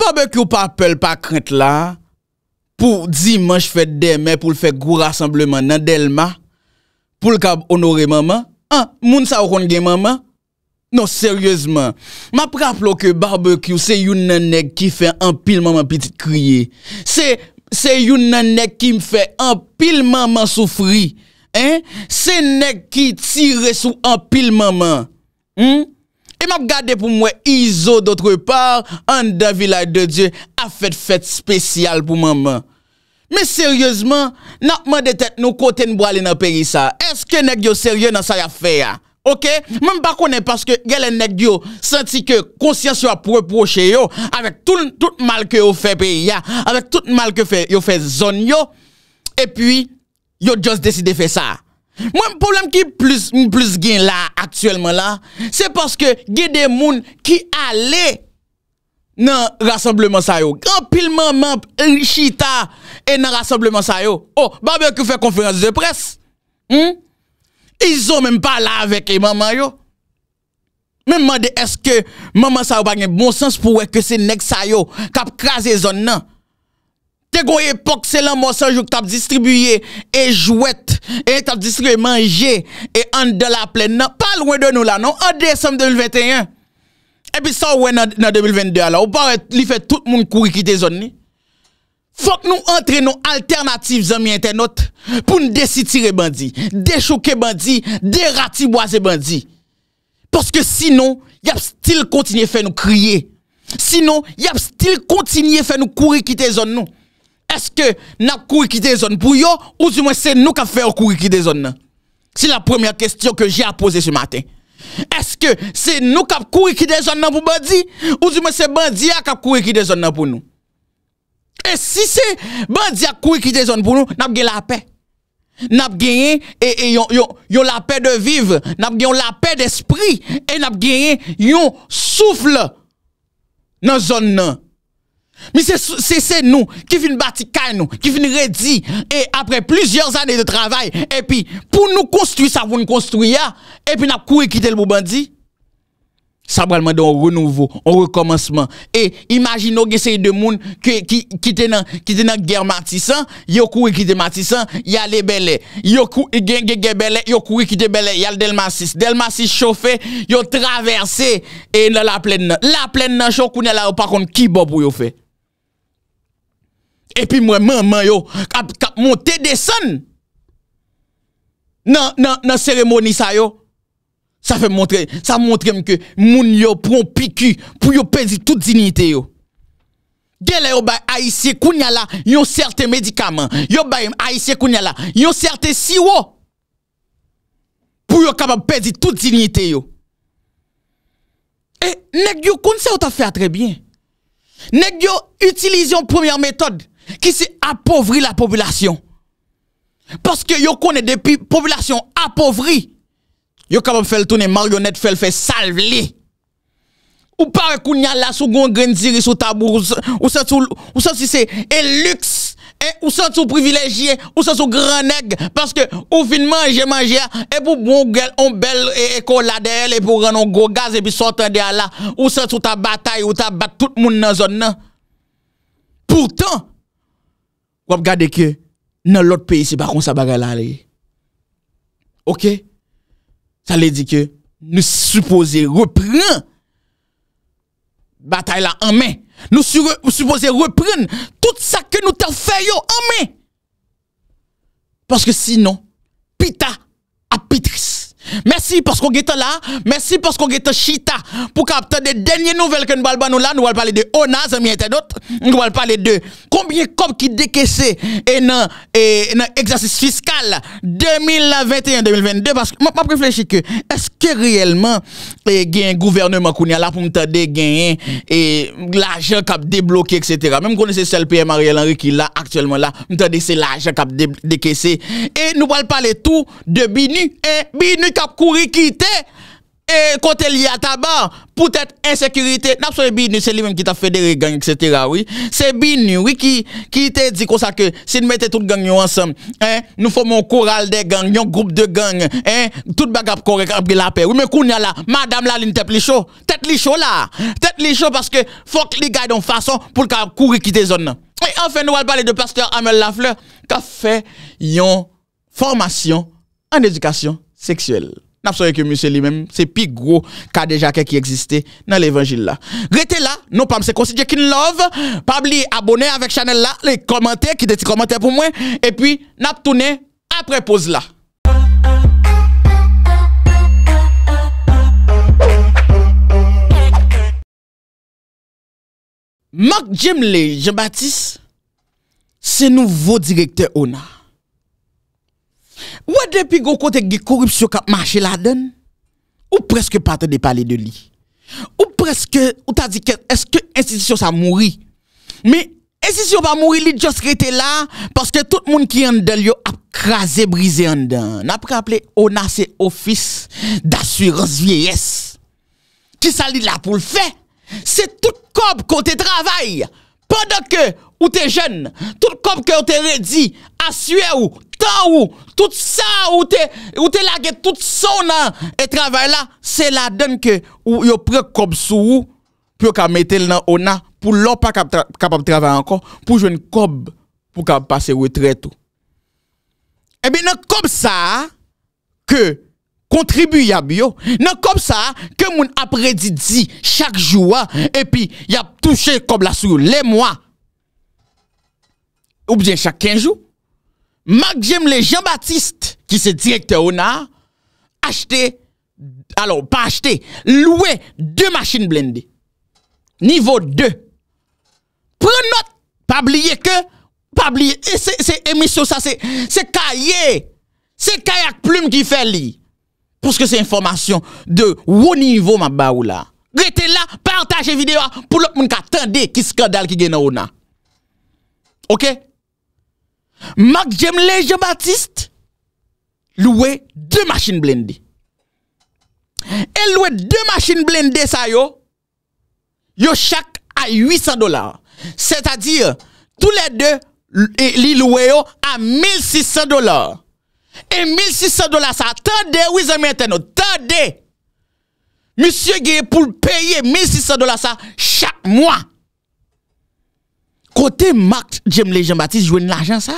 Barbekyou pa apel pa krent la, pou dimanj fè demè pou l fè gwo rassembleman nan del ma, pou l ka onore mama, an, moun sa wakon gen mama, non, seryezman, ma praplo ke barbekyou se youn nanek ki fè an pil mama pitit kriye, se youn nanek ki m fè an pil mama soufri, se nek ki tire sou an pil mama, an, E mwen ap gade pou mwen izo d'otre part, an da vilay de Diyo a fet fet spesyal pou mwen mwen. Men seryosman, nan mwen detet nou kote nbo alen ap peri sa. Eske nek yo seryon nan sa ya fe ya? Ok? Mwen pa konen paske gelen nek yo senti ke konsyans yo ap reproche yo, avek tout mal ke yo fe pe ya, avek tout mal ke yo fe zon yo, epi yo just deside fe sa. Mwen poulem ki plus gen la, aktuelman la, se paske gen de moun ki ale nan rassembleman sa yo. Kampil maman en chita en nan rassembleman sa yo. Oh, baben ki fè konferans de pres. Hmm? I zon menm pa la avek e maman yo. Menman de eske maman sa yo bagnen bon sens pouwe ke se nek sa yo kap kraze zon nan. Che gwo epok se lan mwosan jok tap distribuye e jwet e tap distribuye manje e an de la plen nan. Pa lwen de nou la non? e nan, an desem 2021. Epi sa wwen nan 2022 la, ou pa li fet tout moun kouri kite zon ni. Fok nou antre nou alternatif zon mi ente not pou nou desitire bandi, deshoke bandi, derati boase bandi. Poske sino, yap stil kontinye fe nou kriye. Sino, yap stil kontinye fe nou kouri kite zon nou. est-ce que n'a couru qui dézone pour yo ou du moins c'est nous qui fait courir quitter zone C'est la première question que j'ai à poser ce matin. Est-ce que c'est nous qui couru quitter zone pour bandi ou du moins c'est bandi qui couru quitter zone pour nous Et si c'est bandi qui couru quitter zone pour nous, n'a pas la paix. N'a gagné et, et yon, yon, la paix de vivre, n'a gagné la paix d'esprit et n'a gagné yon souffle dans zone mais c'est nous qui venons bâtir nous, qui venons dit et après plusieurs années de travail, et puis pour nous construire ça, vous nous construire, et puis nous couru quitter le bandit. Ça va demander un renouveau, un recommencement. Et imaginez que c'est deux monde qui qui qui étaient dans qui dans guerre Matissan, yo couru quitter Matissan, y a les belé, yo couru gagne belé, couru quitter belé, y a Delmasis. Delmasis chauffé, yo traversé et dans la plaine. La plaine nan ne la contre qui epi mwen man man yo, kap monte de son, nan seremoni sa yo, sa fe montre, sa montre mke, moun yo pron piki, pou yo pezi tout zinite yo, gen la yo bay A.I.C. Kounyala, yo certe medikaman, yo bay A.I.C. Kounyala, yo certe siwo, pou yo kapab pezi tout zinite yo, e, nek yo koun se yo ta fe a trebyen, nek yo utilize yon premier metode, qui s'est appauvri la population. Parce que yo connaît depuis population appauvrie. Yo capable faire le tourner marionnette, faire faire salver. Ou pas qu'on y a là sous sou tabou ou ça ou ça si c'est luxe hein, ou privilégié ou grand parce que ou fin manger manger et pour bon gueule on belle colade elle et pour un gros gaz et puis sortir de là ou sous ta bataille ou ta bat tout monde zone Pourtant Wap gade ke... Nè lòt peyi se pa kon sa bagay lan li. Ok? Sa li di ke... Nou suppose repren... Batay la anmen. Nou suppose repren... Tout sa ke nou tel feyo anmen. Paske si non... Pita. Mersi paskou ge te la Mersi paskou ge te chita Pou kapte de denye nouvel ke nou bal banou la Nou wale pale de onaz Mwen wale pale de Koumbyen kop ki deke se E nan egzasis fiskal 2021-2022 Mwa preflèche ke Eske reyelman Gen gouverne makounia la pou mwen te de gen E la ajan kap debloki Etc Mwen kone se sel PM Ariel Henry ki la Mwen te de se la ajan kap deke se E nou wale pale tou De binu e binu cap couru quitter et côté lié à tabac pour être insécurité n'a pas c'est lui-même qui t'a des gang etc oui c'est binu oui qui qui t'a dit comme ça que si nous mettons tout gang ensemble hein nous formons un choral des gangs un groupe de gangs hein tout bagap correct après la paix oui mais qu'on là madame la ligne tête li chaud tête li chaud là tête li chaud parce que faut que les gars d'une façon pour courir quitter zone et enfin nous allons parler de pasteur Amel Lafleur qui a fait une formation en éducation Seksyel Nap soye ke musye li men Se pi gro Ka deja ke ki eksiste Nan l'evangil la Grete la Nou pam se konsidye kin love Pam li abone avèk chanel la Li komentè Kitè ti komentè pou mwen E pi Nap toune Apre pose la Mark Jimley Je batis Se nouvo direkte ona Ou depuis qu'on côté de corruption qui a marché là-dedans, ou presque pas de parler de lui. Ou presque, ou t'as dit, est-ce que l'institution ça mourit? Mais l'institution va mourir, il juste rester là, parce que tout le monde qui est en dedans, a crasé, brisé en dedans. N'a pas on a ses offices d'assurance vieillesse. Qui ça là pour le faire? C'est tout corps côté travail. Pendant que Ou te jen, tout kob ke ou te redi, asye ou, ta ou, tout sa ou te lage tout sa ou nan. E travay la, se la den ke ou yo pre kob sou ou, pou yo ka metel nan ona, pou lor pa kapab travay anko, pou jwen kob pou kapab pase wetret ou. Ebi nan kob sa, ke kontribuyab yo, nan kob sa, ke moun apredi di, chak jwa, epi yap touche kob la sou yo, le mwa. Ou bjen chak kenjou. Mak jem le Jean-Baptiste. Ki se direkte ou nan. Ache te. Alo pa ache te. Loue. De machine blendi. Nivo 2. Pre not. Pa bliye ke. Pa bliye. E se emisyo sa. Se kaye. Se kayak plume ki fe li. Pouske se informasyon. De wou nivo ma ba ou la. Gwete la. Pantaje videwa. Poulop moun ka tende. Ki skandal ki gena ou nan. Ok? Marc Jemle Jean-Baptiste loué deux machines blindées. Elle loué deux machines blindées ça yo, yo chaque à 800 dollars. C'est-à-dire, tous les deux, ils loué à 1600 dollars. Et 1600 dollars ça, attendez, oui, amis internautes, attendez. Monsieur Gué pour payer 1600 dollars ça chaque mois. Côté Marc James Jean-Baptiste joue l'argent ça.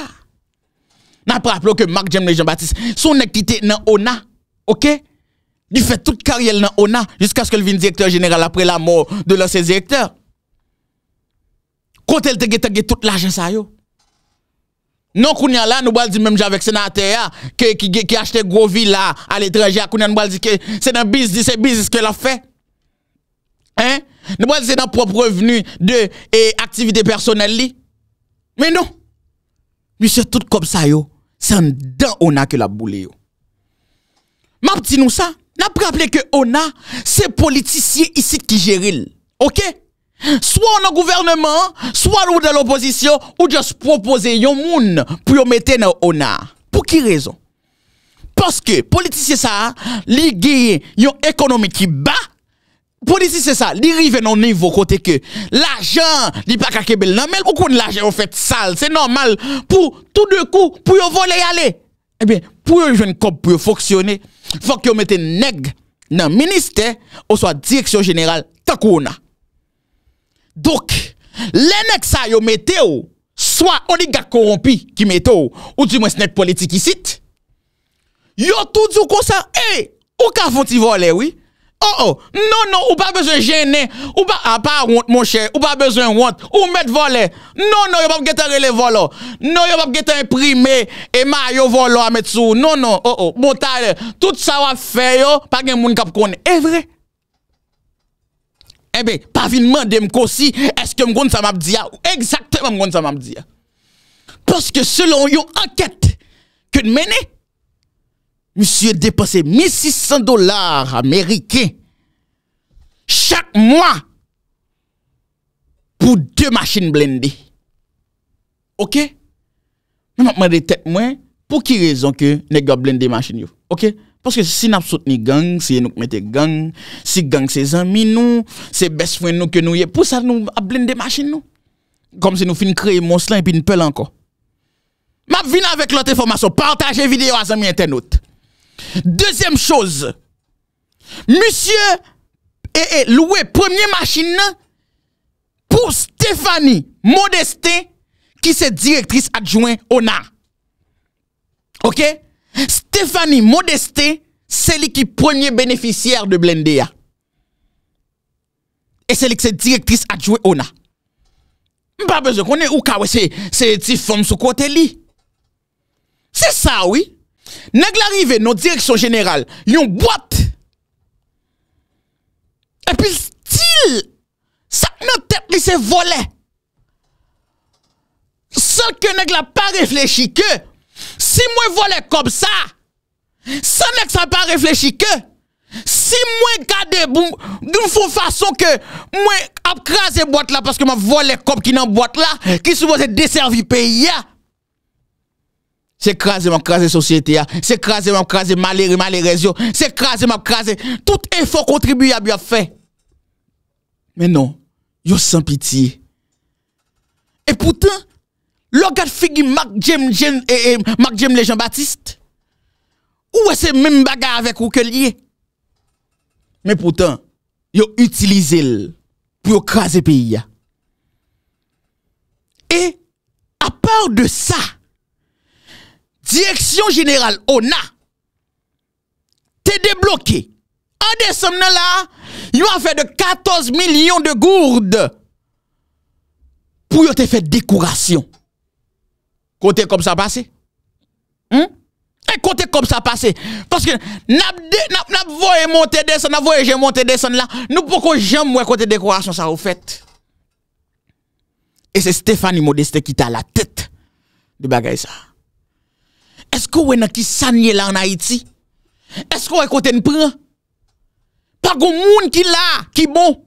N'a pas rappelé que Marc James Jean-Baptiste son équité dans ONA, OK Il fait toute carrière dans ONA jusqu'à ce qu'il vienne directeur général après la mort de l'ancien directeur. Côté elle te toute l'argent ça yo. Non, kounya là, nous allons dire même avec sénateur ah, qui, qui, acheté acheté gros villa ah, à l'étranger, ah, nous allons dire que c'est un business, c'est business qu'elle a fait. Hein? Nwen se nan prop revenu de aktivite personel li. Men nou. Mise tout kom sa yo. San den ona ke la boule yo. Map di nou sa. Nan preaple ke ona. Se politisye isi ki jiril. Ok. Soan nan gouvernement. Soan nou dan l'oposisyon. Ou just propose yon moun pou yon mette nan ona. Po ki rezon. Poske politisye sa. Li geye yon ekonomi ki ba. Po disi se sa, li rive nan nivou kote ke Lajan li pa kakebel nan Men kou kon lajan ou fet sal Se normal pou tout de kou Pou yo vole yale Ebe eh pou yo jwen kop pou yo foksyone Fok yo mette neg nan minister Ou swa direksyon general takwona Dok Le neg sa yo mette ou Swa oni gag korompi ki mette ou Ou di mwes net politik isit Yo tout di ou konsan E, eh, ou ka foti vole wii Oh oh, nou nou, ou pa bezwen jene, ou pa apan ah, wont monshe, ou pa bezwen wont, ou met vole, nou nou, yo pap gete rele volo, nou yo pap gete imprime, e ma yo volo ametsou, nou nou, oh oh, montade, tout sa wap feyo, pa gen eh, eh moun kap kone, e vre? E be, pa vin mande m kosi, eske m kon sa map diya, ah, ou exacte m kon sa map diya, poske selon yo anket, kwen mene? mi siye depase 1600 dolar Amerike, chak mwa, pou 2 machin blendi. Ok? Mwen ap mwen de tet mwen, pou ki rezon ke nek yo blendi machin yo? Ok? Poske si nap sot ni gang, siye nou k mette gang, si gang se zami nou, se bes fwen nou ke nou ye, pou sa nou a blendi machin nou? Kom se nou fin kreye mons lan, epi nou pel anko. Mwen ap vina vek lote informasyon, partaje videyo a zami internet. Dezyem chouz, monsye e louwe premye machine pou Stefani Modeste ki se direktris adjouen ona. Ok? Stefani Modeste seli ki premye beneficiyer de Blendea. E seli ki se direktris adjouen ona. Mpa bezon konen ou ka we se ti fom sou kote li. Se sa oui, Nèk la rive, nou direksyon jeneral, li yon boite, epi stil, sa nou tepli se vole. Sol ke nèk la pa reflechi ke, si mwen vole kom sa, sa nèk sa pa reflechi ke, si mwen gade bou, nou foun fason ke mwen apkrasi boite la, paske mwen vole kom ki nan boite la, ki souboze desservi peyi ya, Se kraze man kraze sosyete ya, se kraze man kraze malere malere yo, se kraze man kraze, tout enfo kontribuya bya fe. Menon, yo san piti. E poutan, logat figi mak jem jen e em, mak jem le jan batiste, ou wese men baga avek ou ke liye. Men poutan, yo utilize l, pou yo kraze piya. E, a par de sa, Direction générale ONA, te débloqué. En décembre, là, il a fait de 14 millions de gourdes pour te faire décoration. Côté comme ça passé. Hein? Hmm? Et eh, côté comme ça passé. Parce que n'a voyé monter descendre, n'a monter descendre là. Nous pourquoi jamais moi côté décoration ça au fait. Et c'est Stéphanie Modeste qui t'a la tête de bagaille ça. Est-ce que vous avez qui s'ennuie là en Haïti? Est-ce que vous avez prend? Pas de monde qui là, qui bon.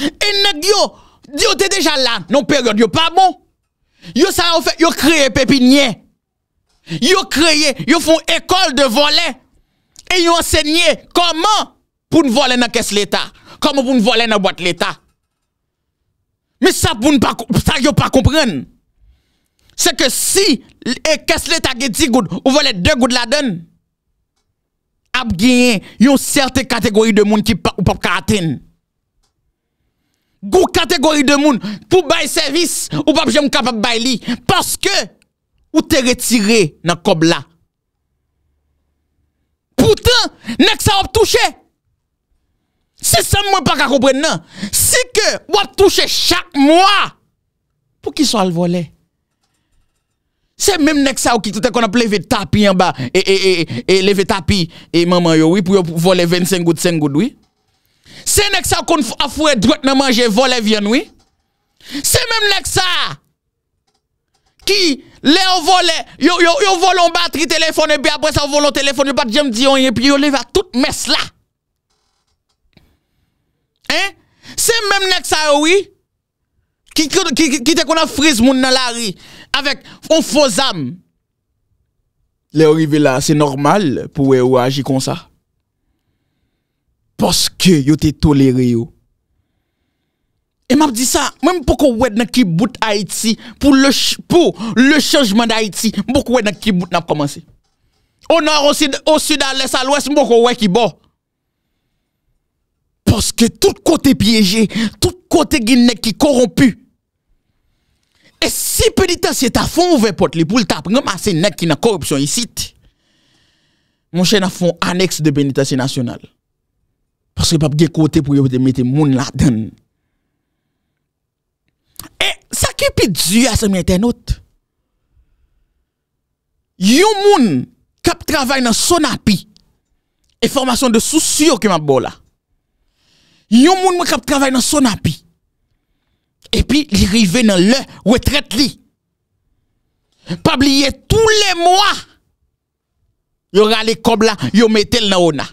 Et nous yo est déjà là, non période, yo pas bon. Yo ça en fait, yo créé pépinière. Yo créé, yo font école de voler. Et yo enseigné comment pour voler dans caisse l'État. Comment pour voler dans boîte l'État. Mais ça pour ne pas, ça yo pas comprendre. Se ke si e kesle tageti goud ou volet de goud la den, ap ginyen yon certe kategori de moun ki ou pap ka aten. Gou kategori de moun pou baye servis ou pap jen mou kapap baye li. Paske ou te retire nan kob la. Poutan, nek sa wap touche. Se san mwen pa ka koubren nan, si ke wap touche chak mwa, pou ki so al volet, Se mèm nek sa ou ki toutè e kon ap leve tapi yon ba e, e, e leve tapi e maman yon pou yon vole 25 gout 5 gout. Se mèm nek sa ou kon afouè dwet nan manje vole vyen. Se mèm nek sa ou ki leo vole, yon vole yon batri telefon e pi apres yon vole yon telefon yon batri jem diyon e pi yon leve a tout mes la. Se mèm nek sa ou ki. Ki te kon a friz moun nan la ri, avek ou fosam. Le orive la, se normal pou we ou aji kon sa. Poske yo te toleri yo. E map di sa, mwen pou kou wèd nan ki bout Haiti, pou le chanjman de Haiti, mwen pou kou wèd nan ki bout nap komanse. Ou nor, ou sud, ou sud alè, salwès, mwen pou kou wèd ki bo. Poske tout kote pyeje, tout kote gine nek ki korompu. E si penitansye ta fon ouve pot li pou lta ap, ngeman se nek ki na koropsyon yisite. Monshe na fon aneks de penitansye nasyonal. Poske pap gen kote pou yop te mette moun la den. E sakye pi dzya se mwen ten ot. Yon moun kap travay nan son api e formasyon de sou syo ki mwen bol la. Yon moun mwen kap travay nan son api. et pi li rive nan le retraite li. Pabliye tous les mois, Yo rale kob la, yo metel nan ona.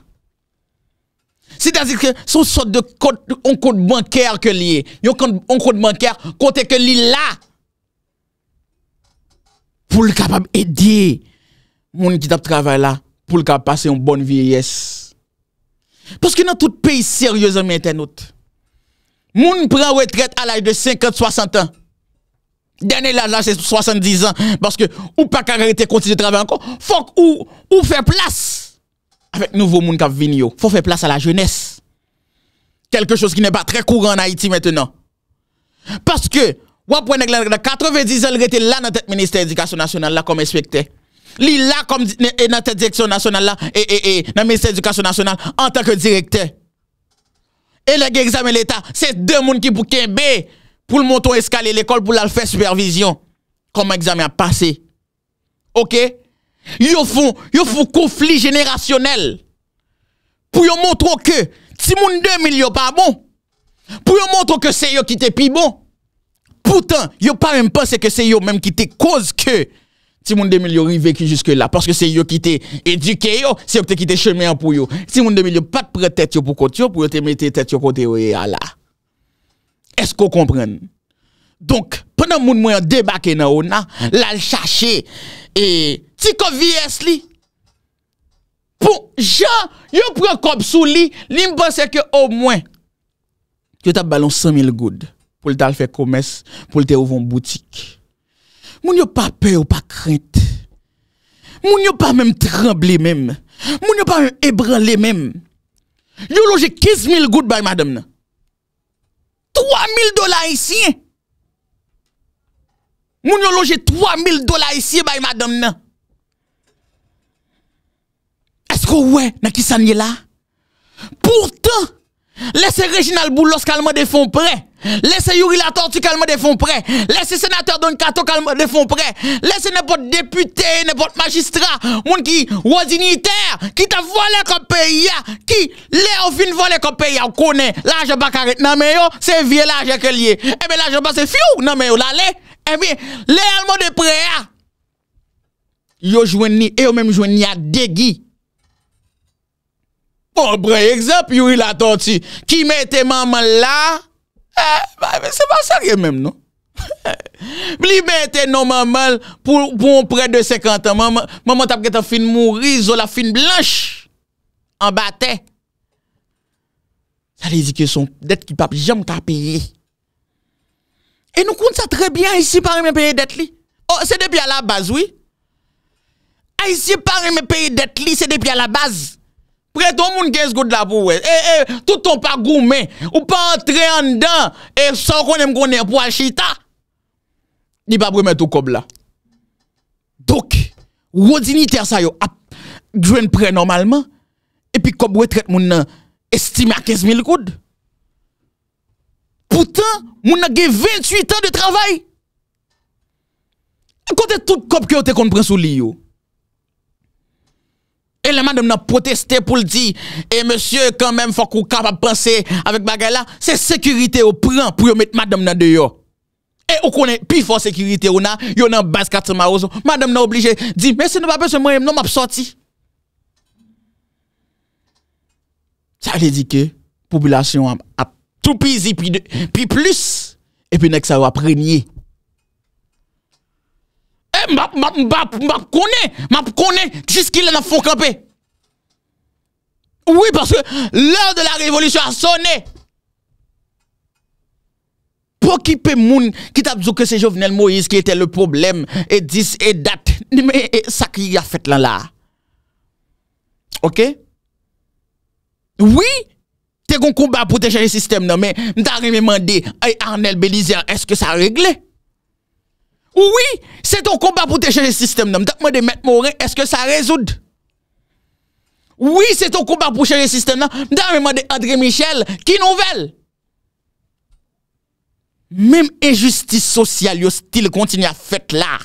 C'est-à-dire que son sorte de compte, un compte bancaire que lié. Yon compte, un compte bancaire, compte que li là. Pour le capable aider, moun qui tap travail là, pour le capable passer une bonne vieillesse. Paske nan tout peyi seryoso men ten not Moun pran wetret a laj de 50-60 an Dene la laj de 70 an Paske ou pa kararete konti de trabe an kon Fok ou ou fe plas Awek nouvo moun ka vini yo Fok fe plas a la jenese Kelke chos ki ne pa tre koure an Haiti meten an Paske wap wene glan rete 90 an Reti la nan tet minister edikasyon nasyonal la kom espekte Li la kom e, nan tè direksyon nasyonal la, e, e, e, nan minister edukasyon nasyonal, an takè direkte. E la ge examen l'Etat, se dè moun ki pou kenbe, pou l'mon ton eskalè l'ekol pou lal fè supervision, kom examen a pase. Ok? Yo foun, yo foun konflik jenerationel, pou yo moun tron ke, ti moun dè mil yo pa bon, pou yo moun tron ke se yo ki te pi bon, poutan, yo pa mèm pense ke se yo mèm ki te koz ke, Si moun demil yo riveki juske la, paske se yo ki te eduke yo, se yo ki te kite cheme an pou yo. Si moun demil yo pat pre tete yo pou kote yo, pou yo te mete tete yo kote yo e ala. Esko kompren? Donk, penan moun moun yo debake na ona, la l chache, e, ti ko viyes li? Po, jan, yo pre kob sou li, li mbose ke o mwen. Yo tap balon 100 000 goud, pou l tal fe komes, pou l te ouvon boutik. Moun yo pas peur, ou pas crainte. Moun yo pas même tremblé. même. Moun yo pas même ébranlé. même. Yo loge 15 000 gouttes by madame 3 000 dollars ici. Moun yo loge 3 000 dollars ici by madame Est-ce que ouais, nan qui s'en là? Pourtant, laissez Reginald Boulos calmer des fonds prêts. Lese yu rilator tu kalme defon pre, lese senater don kato kalme defon pre, lese nepot depute, nepot magistra, moun ki waziniter, ki ta vole kompe ya, ki le ou fin vole kompe ya, ou konen, la jeba karet, nanmen yo, se vie eh la jeke liye, ebe la jeba se fiu, nanmen yo la le, ebe, eh le al mode pre ya, yo jwen ni, eyo men jwen ni ya degi. O bon, bre, ekzap yu rilator ti, ki me te maman la, Ha, ba, se pa sarye menm nou. Bli bente nou maman pou bon pre de 50 an, maman tap get a fin mou riz ou la fin blanche. An bate. Sa li di ki son det ki pap jam tapere. E nou kont sa trebyan, a isi pari mwen pere det li. Oh, se depi a la baz, oui. A ah, isi pari mwen pere det li, se depi a la baz. Près le monde 15 gouttes là pour ouais. Eh, eh, tout ton pas gourmet. Ou pas entrer en dedans. Et sans qu'on aime qu'on pour Alchita. Il pas remettre tout comme là. Donc, dignitaire ça yo, a jouen prêt normalement. Et puis, comme retraite moun nan, estime à 15 000 goud. Pourtant, moun nan 28 ans de travail. Côté tout ce que vous te sous li yo. E le madam nan proteste pou l di, e monsye kan men fok ou kap ap panse avik bagay la, se sekurite ou pran pou yon met madam nan deyo. E ou konen pi fos sekurite ou nan, yon nan bas katima ou zo, madam nan oblije di, monsye nou ap ap se mwen, yon nou ap sorti. Sa lè di ke, populasyon ap troupezi pi plus, e pi nek sa wap prenyi. Mbap mbap mbap mbap konen Mbap konen, chis ki la la fon klapè Oui, parce que L'heure de la révolution a sonné Prokipè moun Kitabzouke se jovenel Moïse Ki etè le problem E dis, e dat, e sak y a fèt lan la Ok Oui Te gon kouba pou te jage sistem nan Men, men ta rime mande E Arnel Belizian, eske sa regle? Ouwi, se ton kompa pou te cheche sistem nan, dat me de met mou re, eske sa rezoud? Ouwi, se ton kompa pou cheche sistem nan, dat me de André Michel, ki nouvel? Mem enjustis sosyal yo stil kontin ya fet la.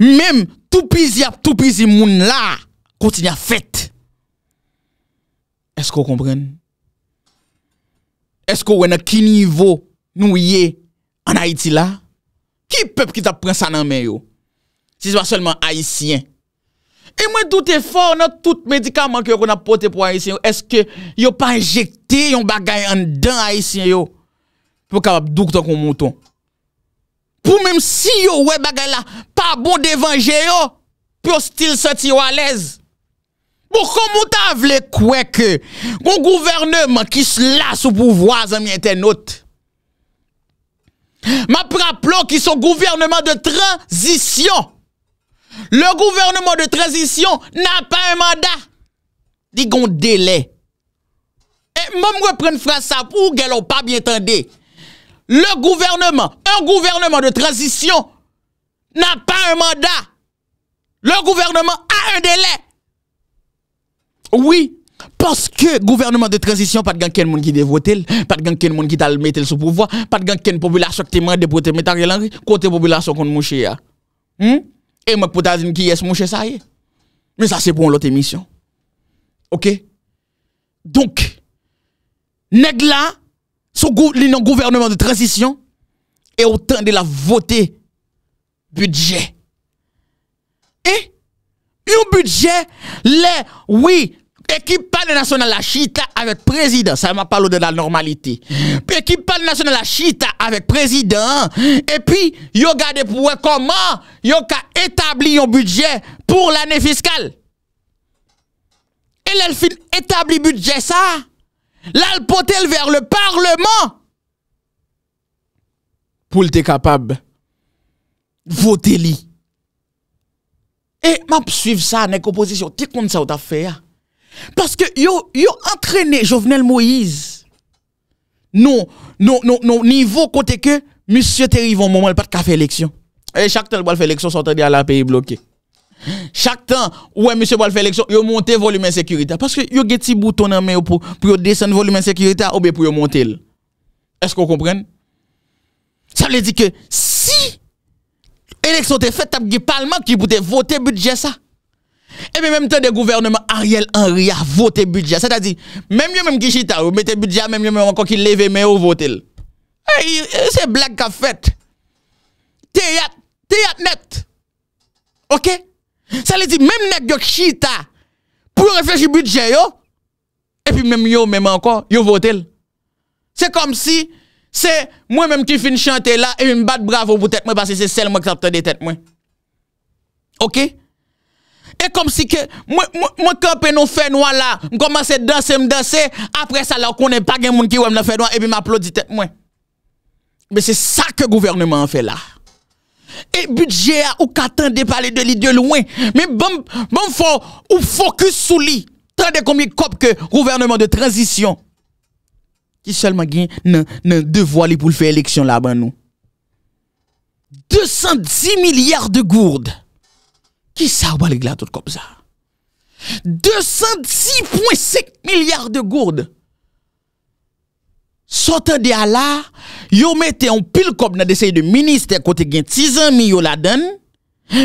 Mem tou pizi ap, tou pizi moun la, kontin ya fet. Esko kompren? Esko wè na ki nivou nou ye an Haiti la? Ki pep ki ta pren sa nan men yo? Si se pa solman Haitien. E mwen doute fò, nan tout medikaman ki yo kon apote pou Haitien yo, eske yo pa injekte yon bagay an dan Haitien yo? Pou kabab doutan kon mouton? Pou mèm si yo we bagay la pa bon devanje yo, pou yo stil soti yo alez? Pou kon moutan vle kweke kon gouvernement ki se la sou pou vwa zan mwen ten notte? Ma praplon ki son gouvernement de tranzisyon. Le gouvernement de tranzisyon nan pa un mandat. Digon dele. E mwen mwen pren fras sa pou gèl ou pa bi entende. Le gouvernement, un gouvernement de tranzisyon nan pa un mandat. Le gouvernement a un dele. Ouye. Parce que gouvernement de transition, pas de gang quel monde qui dévote, pas de gang qui t'a mettre sous pouvoir, pas de gang population qui t'a pour te mettre Ariel côté population qu'on mouche ya. Hein? Hmm? Et moi, pour dire qui est mouche ça y est. Mais ça, c'est pour l'autre émission. Ok? Donc, nèg là, son gouvernement de transition, au autant de la voter budget. Et, un budget, les, oui, Ekip pale nasyonal la chita avek prezident. Sa ma palo de la normalite. Ekip pale nasyonal la chita avek prezident. E pi, yo gade pou wekoman. Yo ka etabli yo budget pou l'ane fiskal. E lè l'fil etabli budget sa. Lè l'pote l'ver le parlement. Poul te kapab. Vote li. E ma psuiv sa ane kompozisyon. Ti kont sa ou ta fe ya. Parce que yo, yo entraîné Jovenel Moïse. Non, non, non, non, niveau côté que monsieur au moment, il pas de faire élection. Et chaque temps, il va faire élection, sont à la pays bloqué. Chaque temps, ouais, monsieur va faire élection, il monte volume sécurité. Parce que yo y a des en main pour, pour descendre volume sécurité ou bien pour monter. Est-ce qu'on comprend? Ça veut dire que si élection est faite, tu as parlement qui peut voter budget ça. E mè mèm tan de gouvernement Ariel Henry a voté budget. Sa ta di, mèm yo mèm ki chita yo, mèm te budget, mèm yo mèm ankon ki leve, mè yo votèl. E, se blag ka fèt. Te yat, te yat net. Ok? Sa li di, mèm net yo ki chita, pou reflej yu budget yo, e pi mèm yo mèm ankon, yo votèl. Se kom si, se mèm mèm ki fin chante la, e mèm bat bravo pou tèt mwen, pasi se sel mwen ki tapte de tèt mwen. Ok? Ok? E kom si ke mwen kape nou fè nou an la, mwen komanse danse mdanse, apre sa la konen pa gen moun ki wèm nan fè nou an, e bi m'aplodite mwen. Be se sa ke gouvernement an fè la. E budget a ou katan depale de li de louen, me bom fo ou fokus sou li, tra de komi kop ke gouvernement de transisyon, ki selman gen nan devwa li pou l fè eleksyon la ban nou. 210 milyard de gourde. Ki sa wale glatot kop sa? 206.5 milyard de gourd. Sote de ala, yo mette yon pil kop na deseye de minister kote gen tizan mi yo la den,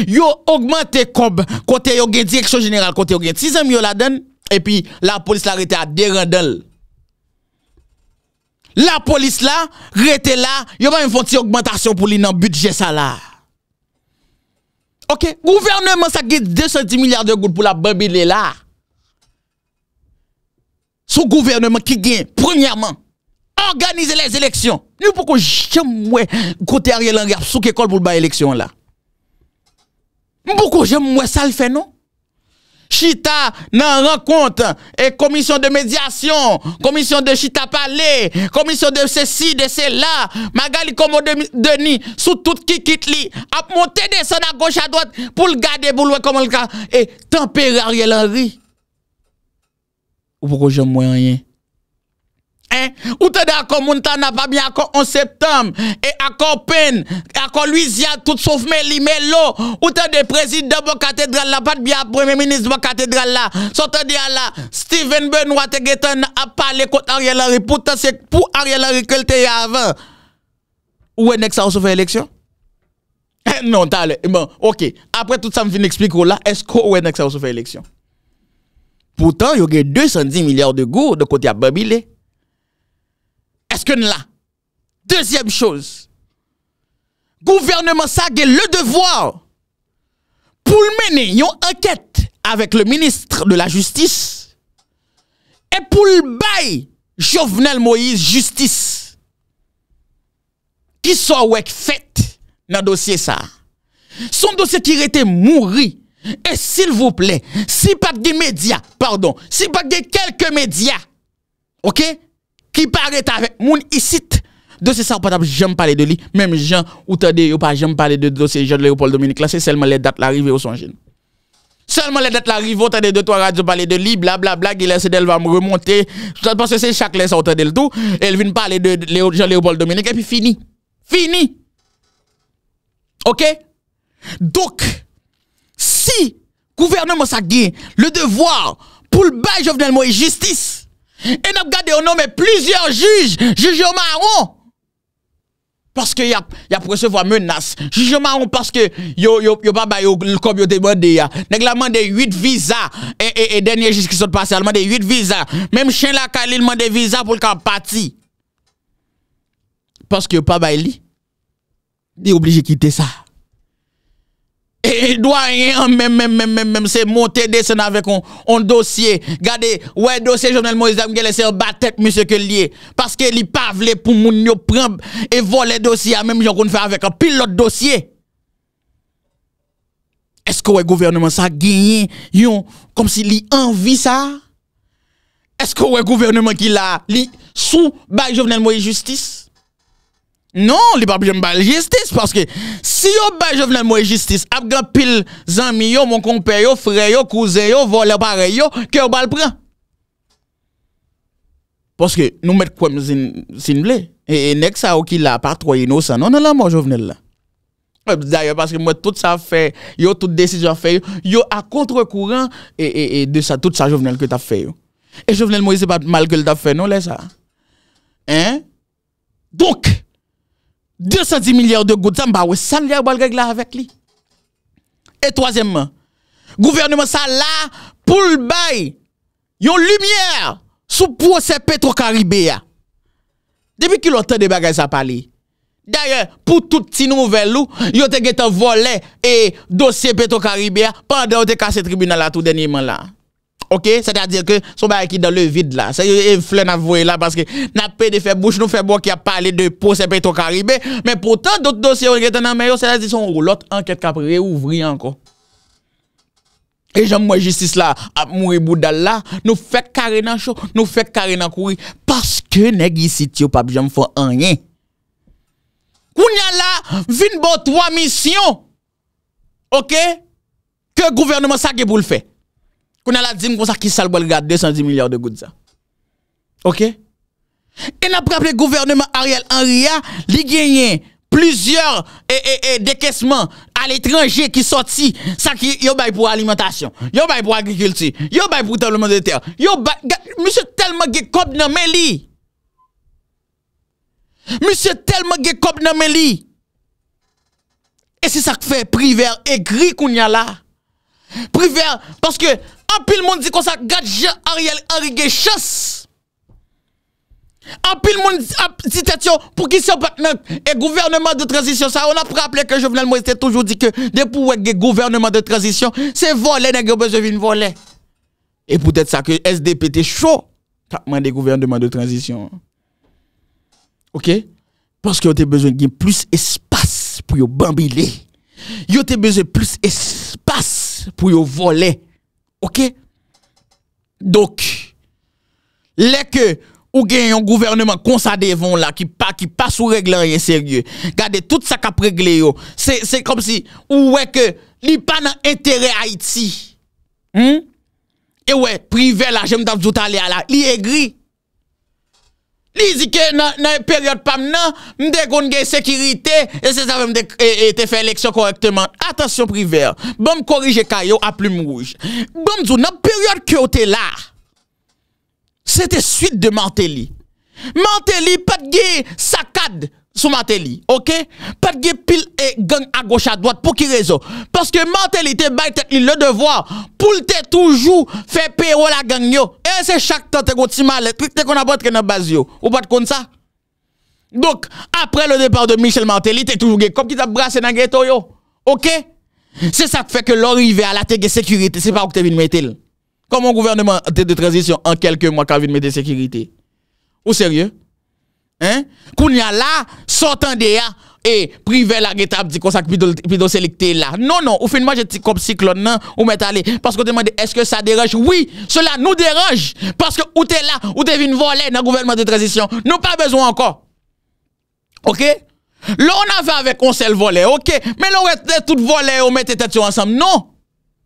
yo augmente kop kote yo gen direksyon general kote yo gen tizan mi yo la den, epi la polis la rete a deran del. La polis la rete la, yo va yon fon ti augmentation pou li nan budget salar. Ok, gouvernement sa gè 210 milyard de gout pou la bambilè la. Sou gouvernement ki gè, premièman, organize les eleksyon. Nou pou kou jèm mwè kote ariè lan gè, sou ke kol pou ba eleksyon la. Mpou kou jèm mwè sal fè nou. Chita nan renkonte e komisyon de medyasyon, komisyon de chita pale, komisyon de se si, de se la, magali komo de ni, sou tout ki kit li, ap montene son a goche a doite pou l gade bou loue komo l ka, e tempere a rye lan ri. Ou pou kou jom mwen yen. Eh, ou te de akon Muntan na pa bi akon On Septem, e akon Pen Akon Luizia, tout sauf me li me lo Ou te de prezident Bo katedral la, pat bi a premen minist Bo katedral la, so te de ala Steven Benoit te getan na pa le Kote ari alari, pou ta sek pou ari alari Kelte ya avan Ou enek sa ou soufe eleksyon? Non, ta le, bon, ok Apre tout sa m fin explik rou la Esko ou enek sa ou soufe eleksyon? Poutan, yo ge 210 milyar de gou De kote ya babile Eh? Est-ce que là Deuxième chose, gouvernement ça a le devoir pour mener une enquête avec le ministre de la Justice et pour le bail Jovenel Moïse justice qui soit avec fait dans dossier ça. Son dossier qui était mouru. Et s'il vous plaît, si pas des médias, pardon, si pas de quelques médias, ok, il paraît avec moun ici. De ce ça, on pas jamais parler de lui. Même Jean, ou t'as pas jamais parler de dossier Jean Léopold Dominique. Là, c'est seulement les dates l'arrivée au son Seulement les dates l'arrivée, on t'as de trois radio, parler de lui, blablabla, qui laisse d'elle va me remonter. Parce que c'est chaque laisse, on le tout. Elle vient parler de Jean Léopold Dominique et puis fini. Fini. OK? Donc, si gouvernement ça gagne le devoir pour le bail Jovenel Moïse justice, En ap gade yo nome plezyon juj Juj yo man an Paske ya presevo a menas Juj yo man an paske Yo baba yo komyo te mwande ya Neg la mwande 8 viza E denye jis ki sot pase al mwande 8 viza Mem chen la kalil mwande viza pou l ka pati Paske yo baba li Di oblije kite sa E do a yon mèm mèm mèm mèm mèm mèm, se montè desè nan avèk yon dosye. Gade, wè dosye Jovenel Moïse Dam, gè lè se batèk mèm se ke liye. Paske li pa vle pou moun yo prèm e volè dosye, a mèm jankoun fè avèk an pil lot dosye. Eske wè gouvernement sa genyen yon kom si li anvi sa? Eske wè gouvernement ki la li sou bak Jovenel Moïse Justice? Non, li pa pje mbale jistis, paske si yo bay jovenel mwen jistis, ap gra pil zanmi yo, mwen kompe yo, fre yo, kouze yo, vole pare yo, kè yo bale pre. Paske nou met kouem zinble, e, e nek sa ou ki la patroyi nou sa, non an la mwen jovenel la. Daya paske mwen tout sa fe, yo tout desi jan fe, yo a kontre kouren, e de sa tout sa jovenel ke ta fe yo. E jovenel mwen se pat mal ke l ta fe, non la sa. Donk, 210 milyar de gout, zan ba wè 100 milyar bal gèk la avèk li. E toazèm man, gouvernement sa la pou l'bay yon lumièr sou pwose Petro Karibè ya. Depi ki lò tè debè gèk sa pali. Dè yè, pou touti nou mouvelou, yon te gete volè e dosye Petro Karibè ya pandè yon te kase tribunal la tou denye man la. Ok, se te a dir ke sou ba ekid dan le vid la. Se yo enfle nan vwe la, paske nan pe de febouche, nou febouche ki a pale de pou, se pe to karibe. Men potan, dout dosye ou regetan nan meyo, se la di son roulot, anket kapre, reouvri anko. E jan mwen justice la, ap mou e bou dal la, nou fek kare nan chou, nou fek kare nan kouri, paske negi sit yo pap, jan mwen fwa anyen. Koun ya la, vin bo 3 misyon. Ok, ke gouvernement sa ke pou l fek. Kou nan la dim kon sa ki sal bol gade 210 milyar de goudza. Ok? E nan preple gouvernement Ariel Henry a, li genyen plusieurs e e e dekesman al etranje ki soti sa ki yo bay pou alimentasyon, yo bay pou agrikulti, yo bay pou talman de ter, yo bay, monsie telman ge kop nan men li. Monsie telman ge kop nan men li. E se sa kfe priver e gri koun ya la. Priver, paske Apil moun di kon sa gadje ari el ari ge chas. Apil moun di tat yo pou ki se opat nan e gouvernement de transition sa. On apre aple ke jovenel Moïse te toujou di ke depou wèk ge gouvernement de transition. Se volè nan ge bezè vin volè. E poutèt sa ke SDP te chou. Kapman de gouvernement de transition. Ok? Paske yo te bezè gwen plus espas pou yo bambilè. Yo te bezè plus espas pou yo volè. Ok? Dok, leke ou gen yon gouvernement konsade von la, ki pa sou regle yon serye, gade tout sa kap regle yo, se kom si, ou weke li pa nan entere Haiti, e we, prive la, jem da vzouta le ala, li egri, Nizike nan peryode pam nan, mde goun ge sekirite, e se sa mde e, e, te fe eleksyon korekteman. Atasyon priver, bom korije kayo a plume rouj. Bom zou nan peryode kiote la, se te suite de manteli. Manteli pat ge sakad. sous Mateli, OK Pas de pile et gang à gauche à droite pour qui raison Parce que Mateli te bail le devoir pour te toujours faire payer la gang yo. Et c'est chaque temps te go ti malette, te qu'on a dans base yo. Ou pas comme ça Donc après le départ de Michel tu es toujours comme qui t'a brassé dans ghetto yo. OK C'est ça qui fait que l'arrivée à la tête sécurité, c'est pas où que venu mettre. Comment gouvernement de transition en quelques mois qu'a venu mettre sécurité Ou sérieux Koun ya la, sotan de ya E privel agetab di konsak Pido selik te la Non, non, ou fin maj eti kop si klon nan Ou met ale, pasko demande eske sa derej Oui, cela nou derej Paske ou te la, ou te vin vole Nan gouvelman de trezisyon, nou pa bezou anko Ok Lo ou nan fe ave konsel vole, ok Men nou ete tout vole ou mette tetu ansam Non,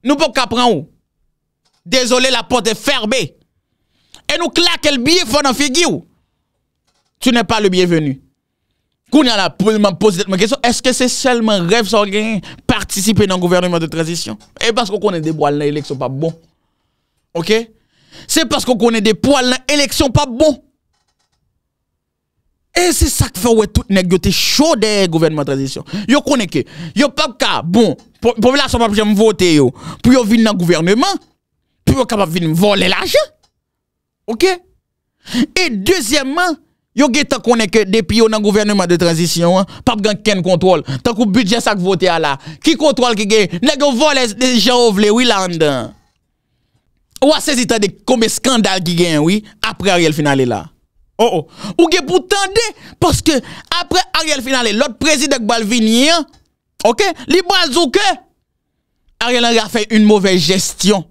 nou pou kapran ou Dezole la pot e ferbe E nou klake l biye Fon an figi ou tu nè pa le biye venu. Koun yon la pozitifman kèson, eske se selman revs orgen partisipe nan gouvernement de transisyon? E eh, baskou konen de boal nan eleksyon pa bon. Ok? Se baskou konen de boal nan eleksyon pa bon. E se sak fè wè tout nèk yo te chou de gouvernement de transisyon. Yo konen ke, yo pap ka, bon, pou vè la somap jèm votè yo, pou yo vin nan gouvernement, pou yo kapap vin vòlè l'ajan. Ok? E deuxyèmman, Yo ge ta konenke depi yo nan gouvernement de transisyon, pap gen ken kontrol, ta kon budget sak vote ala, ki kontrol ki gen, ne gen vole de jauvle, wi landan. Ou a sezitade kome skandal ki gen, apre Ariel Finale la. Oh, oh. Ou gen pou tende, paske apre Ariel Finale, lot prezidek bal vinye, li bal zouke, Ariel a fey un mouvel gestyon.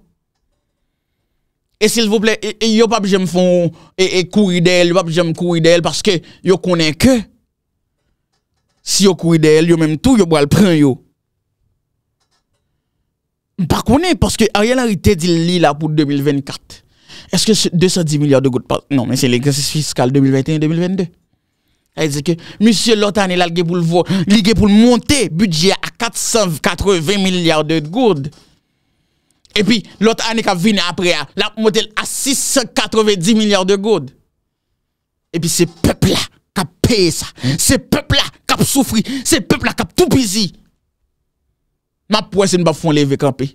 Et s'il vous plaît, yo a pas besoin de et, et courir d'elle, pas besoin de courir d'elle parce que yo connaît que si yo courir d'elle, yo même tout yo va le prendre yo. Par contre, parce que Ariel Henry te dit là pour 2024. Est-ce que 210 milliards de gouttes Non, mais c'est l'exercice fiscal 2021 2022 Elle dit que monsieur l'autre là, il pour le monter budget à 480 milliards de gouttes. E pi lot ane kap vine apre la model a 690 milyard de goud. E pi se pepla kap peye sa. Se pepla kap soufri. Se pepla kap tou pizi. Ma pouè se nou bap fon leve kapi.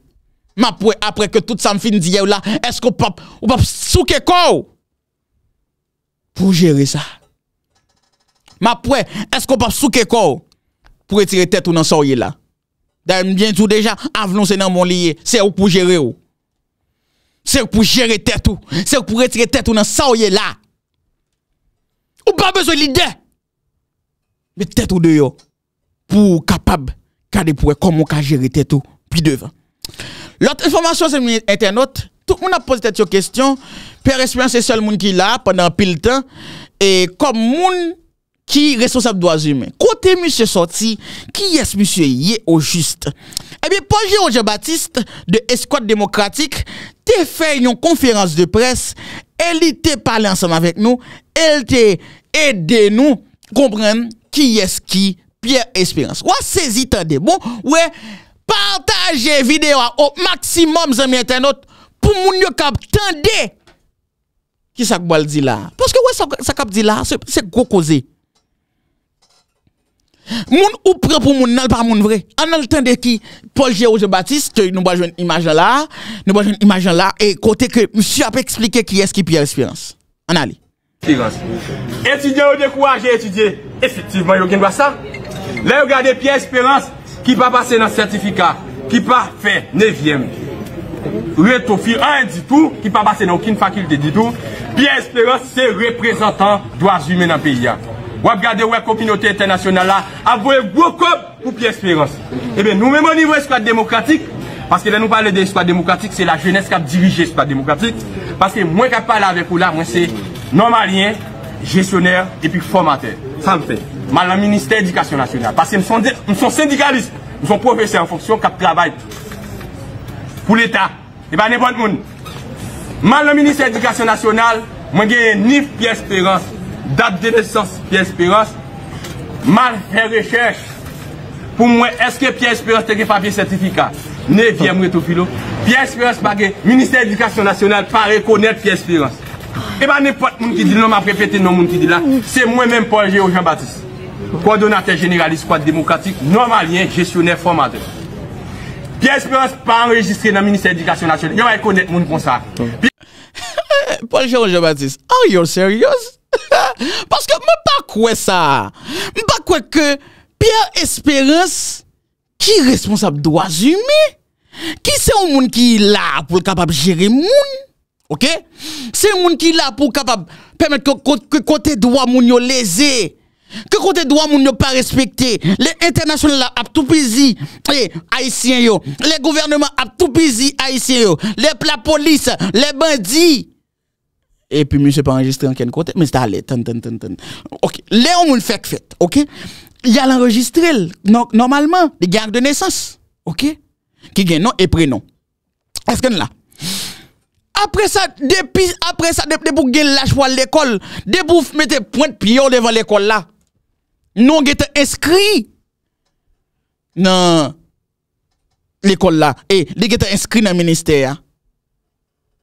Ma pouè apre ke tout san fin diye ou la. Esk ou bap souke kou. Pou jere sa. Ma pouè esk ou bap souke kou. Pou etire tet ou nan soye la. Dan mbyen tou deja, avlon se nan mon liye. Se ou pou jere ou. Se ou pou jere tetou. Se ou pou retire tetou nan sa ou ye la. Ou pa bezou lide. Met tetou de yo. Pou kapab. Kade pou e komon ka jere tetou. Pi devan. Lot informasyon se mwen internet. Tout moun ap pozite tiyo kwestyon. Per espion se sol moun ki la. Pendan pil tan. E kom moun. Ki responsable do azi men? Kote M. Soti, ki yes M. Ye o juste? Ebi, eh pojè Oje Batiste de Esquad Demokratik te fè yon konferans de pres, el te palè ansèm avèk nou, el te edè nou, kompren, ki yes ki Pierre Esperance. Ouè, sezi tande, bon, ouè, partajè videwa o maksimum zemye tennot, pou moun yo kap tande ki sakbo al di la. Poske ouè sakbo al di la, se kokoze. Moun ou prè pou moun nal par moun vre An al ten de ki Paul J.O.Z.Batiste Ke nou ba jwen imajan la Nou ba jwen imajan la E kote ke msye ap explike ki eski Pierre Espérance An ali Espérance Etudye ou dekou aje etudye Efektivman yo gen dwa sa La yo gade Pierre Espérance Ki pa base nan sertifika Ki pa fe nevyem Lue tofi an di tou Ki pa base nan kine fakilte di tou Pierre Espérance se reprezentan Dwa jume nan peyi ya Ou ap gade wè kompinyote internasyonal la, ap vwe vwokop pou pi esperans. Ebe eh nou mè mè nivou eskwad demokratik, paske lè nou pale de eskwad demokratik, se la jènes kap dirije eskwad demokratik, paske mwen kap pale avek ou la, mwen se nomaryen, jesyoner, epi formater. Sa mwen fe, man la Ministè Edykasyon Nasyonal. Paske m son syndikalist, m son profese en fonksyon kap trabayt pou l'Etat. Eba eh nèpon moun. Man la Ministè Edykasyon Nasyonal, mwen geye niv pi esperans. Dat denesans Piè Espérance, man re-recherche pou mwen, eske Piè Espérance teke pa piè sertifika, ne vye mwetou filo. Piè Espérance bagè, Ministè Edukasyon Nasyonel pa rekonèt Piè Espérance. Emane pot moun ki di nan ma prefete, nan moun ki di la, se mwen men Paul Jérôme Jean-Baptiste. Kwa donate generaliste, kwa demokratik, nan ma liyen jesyonè formatè. Piè Espérance pa enregistre nan Ministè Edukasyon Nasyonel, yon va rekonèt moun konsa. Paul Jérôme Jean-Baptiste, are you serious? Parce que je ne pas quoi ça. pas quoi que Pierre Espérance, qui est responsable de droits qui c'est un monde qui est là pour capable gérer le ok? C'est un monde qui est là pour capable permettre que côté droit monde lésé, que côté droit ne pas respecter. les internationaux a tout les eh, haïtiens, les gouvernements a tout haïtien haïtiens, les plats police, les bandits et puis monsieur pas enregistré en quel côté mais c'est allé tant tant tant tant OK là on fait fait OK il y a l'enregistré normalement les gardes de naissance OK qui gagne nom et prénom est-ce que là après ça depuis après ça depuis pour gagner l'âge pour l'école depuis pour mettre point de pied devant l'école là non été inscrits. dans l'école là et été inscrit dans le ministère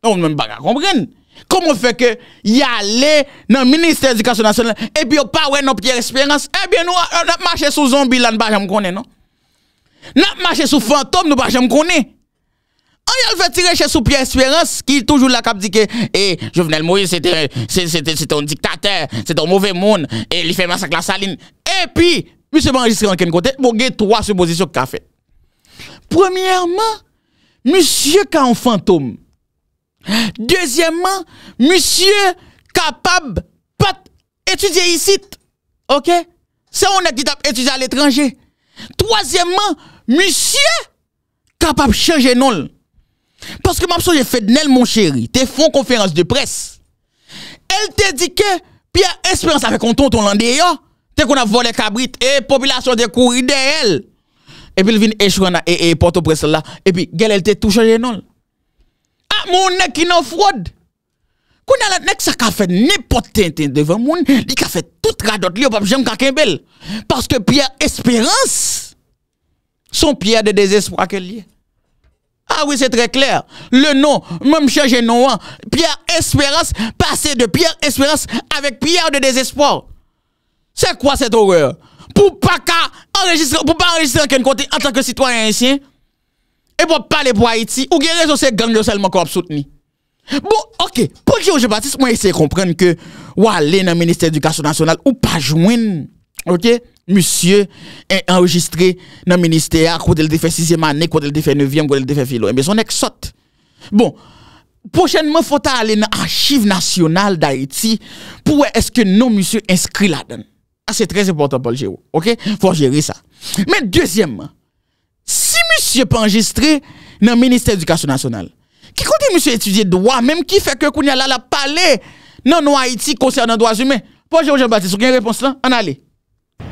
on même pas comprendre Comment fait que y aller dans le ministère de l'éducation nationale et puis pas ouais nos pierre espérance Eh bien nous on a marché sous zombie là nous pas jamais connaît non. N'a marché sous fantôme nous pas jamais connaît. On oh, y a fait tirer chez sous pierre espérance qui toujours là cap dit que eh, Jovenel Moïse c'était c'était c'était un dictateur, c'était un mauvais monde et il fait massacre la saline. Et puis monsieur enregistré en quel côté Bon a trois suppositions qu'a fait. Premièrement, monsieur qu'a un fantôme Deuxièmement, monsieur capable pas étudier ici. OK C'est on est qui t'a à l'étranger. Troisièmement, monsieur capable changer non, Parce que m'a de Nel mon chéri, T'es font conférence de presse. Elle te dit que Pierre Espérance avec un tonton landais T'es qu'on a volé cabrit et population de courir d'elle. Et puis il vient échouer et, et, et port au là et puis elle t'a tout changé, non moun nek ki fraude. Quand Kou a nek sa ka fè nipot devant le moun, li ka fait tout radot li Parce que Pierre espérance, son Pierre de désespoir y est. Ah oui, c'est très clair. Le nom, même changer nom, hein. Pierre Espérance, passer de Pierre Espérance avec Pierre de désespoir. C'est quoi cette horreur? Pour pas enregistrer, pour pas enregistrer en tant que citoyen ici. E pou pale pou Haïti, ou gen rezo se gang yo selman ko apsout ni. Bon, ok, pou lje ou jepatis, mwen yesey kompren ke wale nan Ministère d'Education Nationale ou pa jwen, ok, monsye enregistre nan Ministère a kwa del defè 6è manè, kwa del defè 9è, kwa del defè 5è, mwen son ek sot. Bon, pochen mwen fota ale nan Archive Nationale d'Haïti pou wè eske nou monsye inskri la den. A, se trese portan pou lje ou, ok, pou jeri sa. Men, djèzyèm, Siye pe enjistre nan Ministè Edukasyon Nasyonal Ki kote mè sè etudye doa Mèm ki fè kè kouni ala la pale Nan nou Haiti konsè an an doaz umè Pòjè ou jè batè, soukè yè repons lan, an ale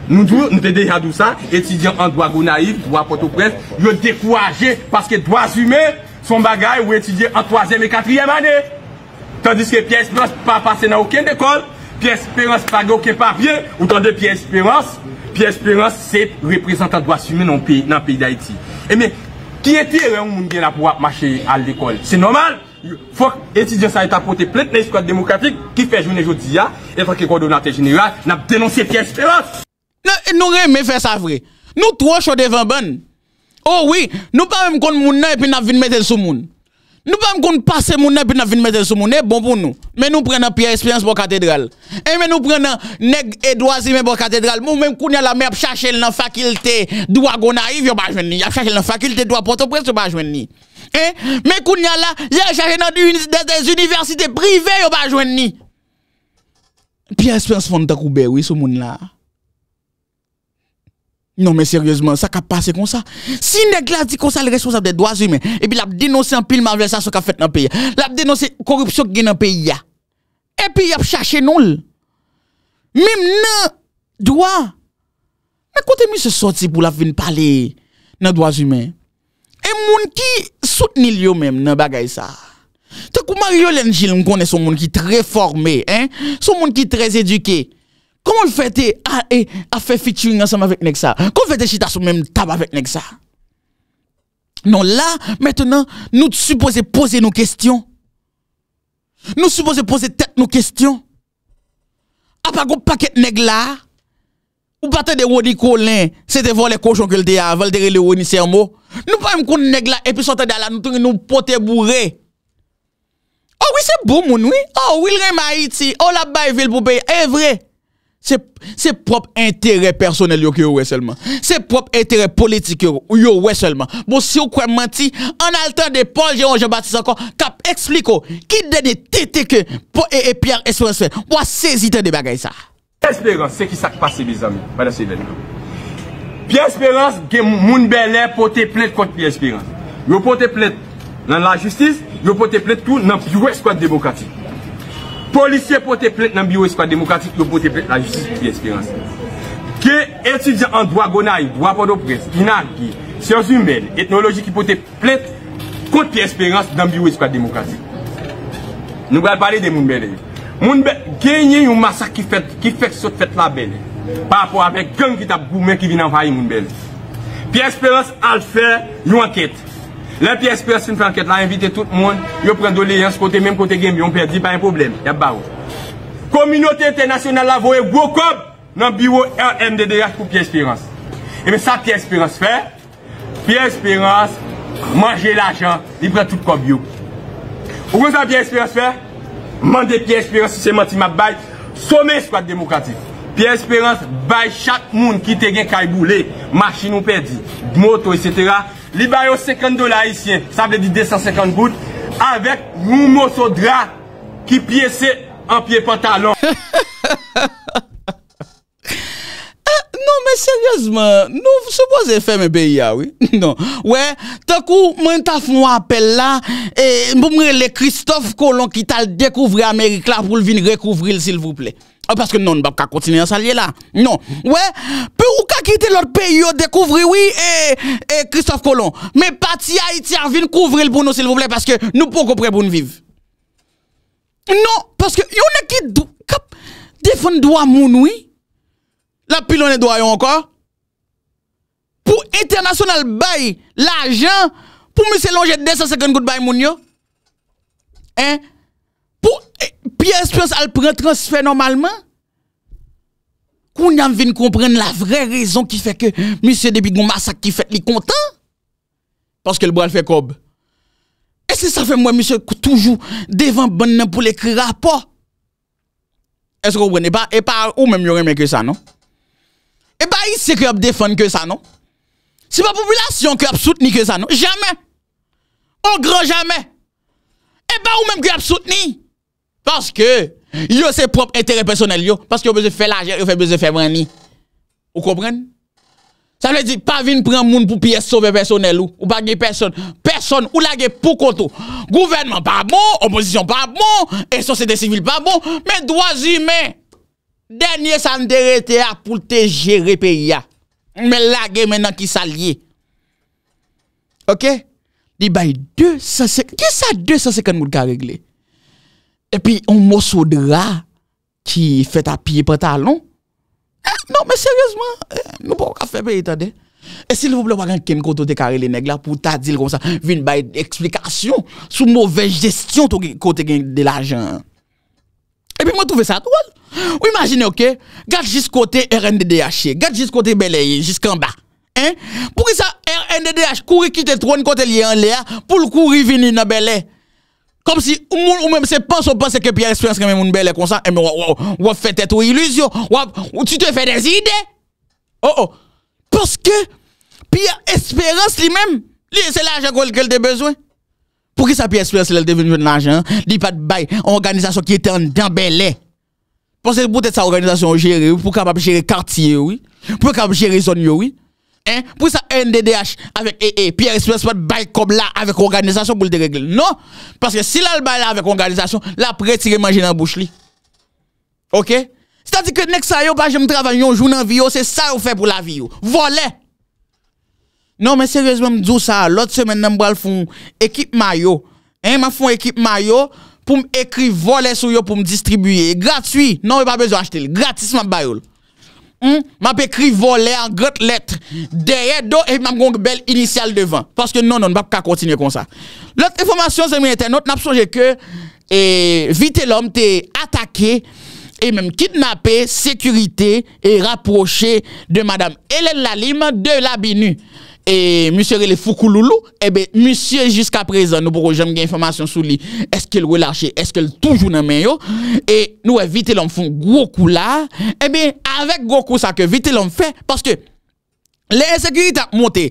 Nou djou, nou tè deyadou sa Etudyon an doa go naif, doa poto prez Yo dekou aje, paske doaz umè Son bagay ou etudye an toazem E katriyèm anè Tandiske pi espérans pa pase nan ouken dekol Pi espérans pa go ke pa vie Ou tande pi espérans Pi espérance, set reprezentant do asume nan peyi d'Haïti. Eme, eh ki eti eh, ewe moun gen ap wap mache al dekol? Se nomal, fok eti diyon sa yon tapote plet nan eskwad demokratik ki fe jounen jodi ya, etan ke kwa donate jenera, nan denonsi pi espérance. Non, e nou reme fè sa vre. Nou tron chou devan ben. Ou oh oui, nou parem kon moun nan epi nan vin meten sou moun. Nous pas qu'on passer mon nez puis nous venir mettre sur mon nez bon pour nous. Mais nous prenons Pierre Espérance pour cathédrale. Et mais nous prenons nèg Edouard Zimé pour cathédrale. Moi même qu'on la mère chercher dans faculté droit arrive on pas joindre, a chercher dans faculté droit Port-au-Prince, yo pas joindre. Hein? Eh, mais qu'on y a là, il a chercher dans des universités privées, on pas joindre. Pierre Espérance font tant couper oui sur mon là. Non mais sérieusement, ça qu'a passé comme ça. Si nèg dit qu'on ça responsable des droits humains et eh puis l'a dénoncé en pile malversation qu'a fait dans le pays. L'a dénoncé la corruption qui dans le pays Et puis il a cherché nous. Même non droit. Mais quand côté monsieur sorti pour la venir parler dans droits humains. Et moun qui soutient lui même dans bagay ça. Donc, que Mario Gilles, on connaît son monde qui très formé, hein? Son monde qui très éduqué. Koman ah, ah, non, fète a fè fitching ansem avèk nek sa? Koman fète chita sou mèm tab avèk nek sa? Non la, mètènen, nou t'supose pose nou kèstyon. Nou t'supose pose tèp nou kèstyon. A pa gò pakèt nek la, ou patè de wò di kò len, se te vò lè kòchon kèl de ya, vò lè de rè lè wò ni sè anmò. Nou pa mè kò nou nek la, epi sotè de ala nou tèngè nou potè bou re. Ou wè se bou moun wè? Ou wè lè mè a iti, ou la bè vè lè bou bè, e v Se prop intere personel yo ki yo weseleman Se prop intere politik yo yo weseleman Bo si yo kwa manti An al tan de Paul Jérôme Jean-Baptiste Kap expliko ki dene titike Po e e Pierre Espérance Ou a sezite de bagay sa Pierre Espérance se ki sak pase bizami Pierre Espérance gen moun belè Pote plèd kont Pierre Espérance Yo pote plèd nan la justice Yo pote plèd tout nan piwes kwa debokati Polisye pote plet nan biwes kwa demokatik yo pote plet la justi pi esperans. Ke etiljan an doa gona yi, doa podo prez, inak ki, seyon zi men, etnologi ki pote plet kont pi esperans nan biwes kwa demokatik. Nou gade pale de moun men. Moun men genye yon masak ki fet sot fet la men, pa apor avek gang ki tabou men ki vin anvayi moun men. Pi esperans al fe yon anket. Le P.E.S.P.R.A.S fin fanket la invite tout moun yo pren do le yans kote menm kote gen bi yon perdi pa yon problem. Yab barou. Komunote internasyenal la voye wou kob nan biwo RMDDH pou P.E.S.P.R.A.S. Eme sa P.E.S.P.R.A.S. fè? P.E.S.P.R.A.S. manje l ajan, li pren tout kob yon. O kon sa P.E.S.P.R.A.S. fè? Mande P.E.S.P.R.A.S. se mati ma bay, some swat demokratik. P.E.S.P.R.A.S. bay chak moun ki te gen kaibou le, Li bayo 50 dola isye, sable di 250 gout, avek mou mou so dra ki piye se anpye pantalon. Ah, non, men seryazman, nou se boze fèm e beya, oui. Non, wè, te kou mwen taf nou apel la, mou mwen le Kristof Kolon ki tal dekouvre Amerik la pou vin rekouvril sil vouple. Ah, parce que non, on ne va pas continuer à s'allier là. Non. Ouais, Peu ou qu'a quitter l'autre pays, découvrir, oui, et, et, Christophe Colomb. Mais parti Haïti, venir couvrir pour nous, s'il vous plaît, parce que nous pas pour nous vivre. Non, parce que y'en a qui cap, défendre droit moun, oui. La pile, on est droit encore. Pour international bail, l'argent, pour monsieur longer 250 gouttes bail moun yo. Hein? Pierre Espérance elle prend transfert normalement. Qu'on a de comprendre la vraie raison qui fait que monsieur depuis un massacre qui fait, les content parce que le bras fait cob. Et si ça fait moi monsieur toujours devant bon pour l'écrire rapport. Est-ce que vous comprenez pas et pas ou même y'aurait que ça non Et pas ici que défendre que ça non c'est pas la population qui a soutenu que ça, non? Jamais. on grand jamais. Et pas ou même qui a soutenu. Paske, yo se prop etere personel yo. Paske yo beze fe laje, yo fe beze fe mani. Ou kompren? Sa mwen di, pa vin pran moun pou piye sobe personel ou. Ou bagye person. Person ou lage pou konto. Gouvernman pa moun, opozisyon pa moun, esosete sivil pa moun, men doazi men. Denye san derete a pou te jere pe ya. Men lage men an ki sa liye. Ok? Di bay 250... Ke sa 250 moun ka regle? E pi yon mòsou dra ki fè ta piye pè talon. Non, mè seryèzman, nou pou anka fè pe itade. E si nou pou lè wak anken kote de kare le neg la pou ta dil kon sa, vin bay de eksplikasyon sou mòvej gestyon tou ki kote gen de l'ajan. E pi mè toufè sa tol. Ou imajine ok, gade jis kote RNDDH, gade jis kote belè yon, jis kanda. Pou ki sa RNDDH kouri ki te tron kote li an le a, pou l kouri vini nan belè. Comme si, ou même c'est pas, on pense que Pierre Espérance, quand même, une belle comme ça, et eh, on fait tête ou illusion, ou tu te fais des idées. Oh oh. Parce que Pierre Espérance lui-même, c'est l'argent qu'elle a besoin. Pour qui ça Pierre Espérance, elle est devenue de l'argent? Hein? Il pas de bail, organisation qui était en belles. Parce que peut-être sa organisation gérée pour capable gérer quartier, oui. Pour capable gérer zone, oui. Pwè sa NDDH avèk E.E. Pwè yè response mwen bay kòm la avèk organizasyon pou l de regle. Non. Pwè si la l bay la avèk organizasyon, la prè ti remanje nan bouch li. Ok. S'ta di kè nek sa yo pa jèm travè yon jounan vi yo, se sa yo fè pou la vi yo. Volè. Non mè seryez mwen mdou sa. Lòt semen nan mbra l foun ekip mayo. E yon mwen foun ekip mayo pou m ekri volè sou yo pou m distribuyè. E gratwi. Non mwen pa bezò achte li. Gratis mwen bay yo l. Hein? m'a écrit voler en grande lettre derrière dos et m'a une belle initiale devant parce que non non ne pas continuer comme ça l'autre information c'est internet n'a songé que et vite l'homme t'est attaqué et même kidnappé sécurité et rapproché de madame Hélène Lalime de la BINU E monsye re le fokou loulou, ebe eh monsye jiska prezan nou pou ro jem gen informasyon sou li, eske l wé lâche, eske l toujou nan men yo, e nou e eh, vite l an fon gwo kou la, ebe eh avek gwo kou sa ke vite l an fe, paske le esekurita monte,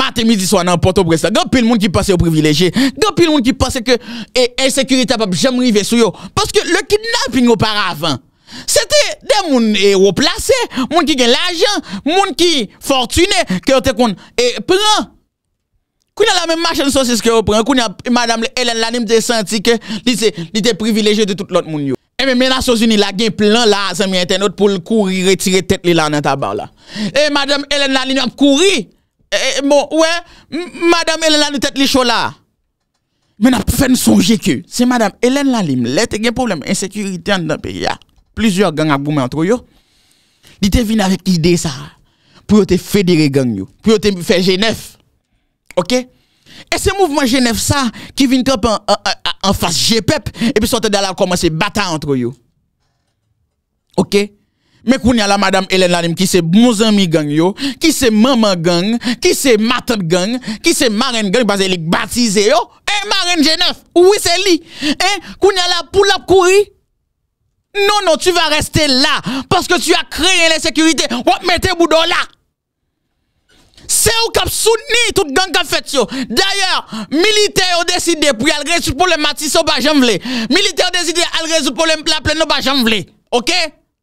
mati midi sou anan poto bresta, gopil moun ki pase ou privileje, gopil moun ki pase ke esekurita pa pou jem rive sou yo, paske le kidnapping ou par avan, Se te de moun e wop lase, moun ki gen l ajan, moun ki fortune, ke yo te kon e plan. Koun ya la men machan sosis ke yo pran, koun ya madame Elen Lalim te senti ke li te privileje de tout lot moun yo. E eh, men mena sosini la gen plan la, se mi entenot pou l kouri retire tet li lan an taban la. E madame Elen Lalim ap kouri, e bon, we, madame Elen Lalim tet li chola. Men ap fè n sonje ke, se madame Elen Lalim lete gen problem, ensekurite an dan pe ya. plusieurs gangs à boum entre eux. Ils étaient venus avec l'idée ça pour te fédérer gang yo, pour te faire Genève. OK Et ce mouvement Genève ça qui vient en, face GPEP e et puis sortent d'aller commencer battre entre eux. OK mais qu'on y a la madame Hélène Lanim qui c'est bon ami gang yo, qui c'est maman gang, qui c'est matin gang, qui c'est marraine gang parce qu'elle est baptisée yo, et eh, marraine Genève. Oui, c'est lui. Et eh, qu'on y a la poule à courir non, non, tu vas rester là parce que tu as créé l'insécurité. Ou mettez boudon là. C'est au cap Souni tout gang qui fait yo. D'ailleurs, militaires ont décidé pour aller résoudre le problème Matisse bah, pas Les Militaires ont décidé aller résoudre le problème la pleine pas janvle. OK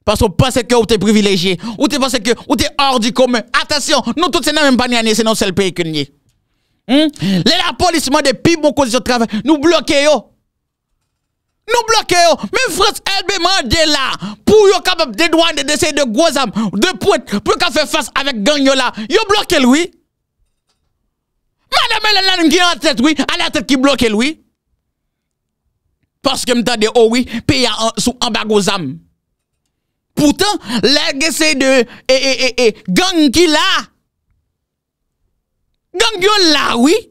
parce qu'on pense que vous êtes privilégié, ou tu pense que vous êtes hors du commun. Attention, nous tous c'est même pas ni c'est non seul pays que nous. Hmm? Les la police des condition de travail, nous bloquons Nou bloke yo, men fras elbe mande la, pou yo kabab de doan de dese de gwozam, de pwet, pou yo kabab fe fas avek gang yo la, yo bloke lwi. Mada men anan gen an tete wii, an an tete ki bloke lwi. Paske mtade o wii, pe ya sou amba gwozam. Poutan, lè gese de e e e e, gang ki la. Gang yo la wii.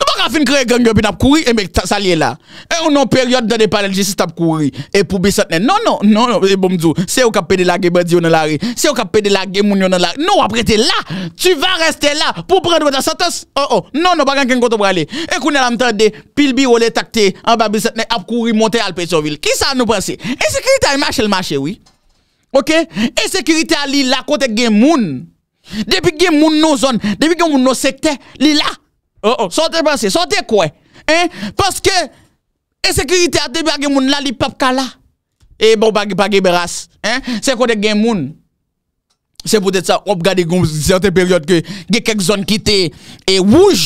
Nwa pa rafin kre gengyon eh, bin ap kouri, e mek salye la. E yon nou peryode dan e palele jisist ap kouri, e pou bisatnen. Non, non, non, e bomdou. Se yo kapede la, geberdi yon nan lari. Se yo kapede la, genmoun yon nan lari. Nou ap rete la, ti va reste la, pou pren dwe ta satas. Non, non, pa genken koto prale. E kounen lamte de pil bi wole takte, an ba bisatnen, ap kouri, monte alpe yon vil. Ki sa nou prese? E sekirite alimache, alimache, wii. Ok? E sekirite alil la kote genmoun. Depi genmoun nou zon, depi genm Sante pase, sante kwe? Paske, esekirite ate bagi moun lali pap kala E bon bagi pagi beras Se kote gen moun Se pote sa op gade goun zante peryote Ge kek zon kite e wouj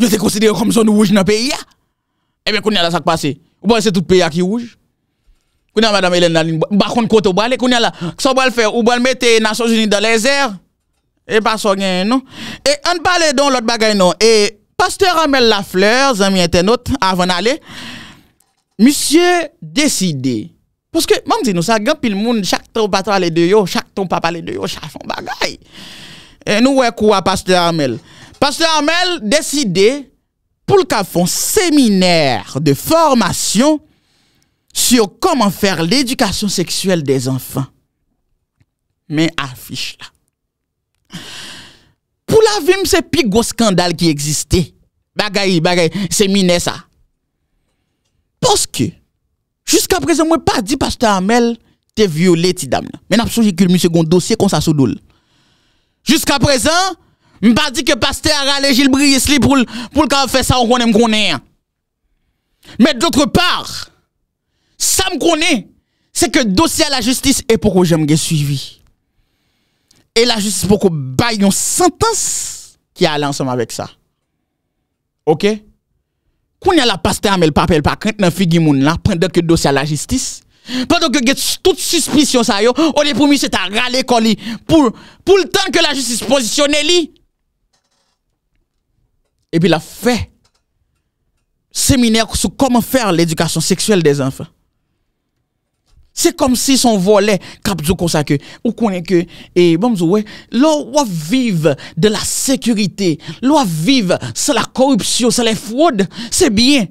Yo te konsidere kom zon wouj nan peya Ebe eh koun yala sak pase Ou boye se tout peya ki wouj Koun yala madame elen nan lini Bakon kote ou boye le koun yala Ksa boye le fere? Ou boye le mette nasyon jini dan le zer? Et pas son non. non. Et on parle l'autre l'autre bagay non. Et pasteur Amel Lafleur, zami internet, avan monsieur misye parce que mam nous ça ça grand pile monde. chaque temps, pas parler de yo, chaque temps, papa parler de yo, chaque ton bagay. Et nous ouais quoi pasteur Amel. Pasteur Amel décidé pour le fon séminaire de formation sur comment faire l'éducation sexuelle des enfants. Mais affiche là. Vous la vie, c'est le plus gros scandale qui existait. Bagay, bagay, c'est miné ça. Parce que, jusqu'à présent, je pas dit Pasteur Amel, était violé, tu dame. Mais je que c'est un dossier comme ça sous Jusqu'à présent, je n'ai pas dit que Pasteur a râlé Gilles Brice pour le faire ça, on connaît, on hein. Mais d'autre part, ça me connaît, c'est que dossier à la justice est pour que j'aime suivi. E la justice pou kou bay yon sentence ki alè ansem avèk sa. Ok? Kou nè la paste amèl papèl pa kènt nan figi moun la, pren dèk yo dosè a la justice, padou kè get tout suspisyon sa yo, ou lè pou misè ta ralè kon li, pou l'tan ke la justice posisyonè li. E pi la fè, seminèk sou kouman fèr l'edukasyon seksuel des enfè. Se kom si son vole kap zou konsa ke, ou konen ke, e bom zou we, lo wap vive de la sekurite, lo wap vive se la korupsyon, se la fwod, se bien.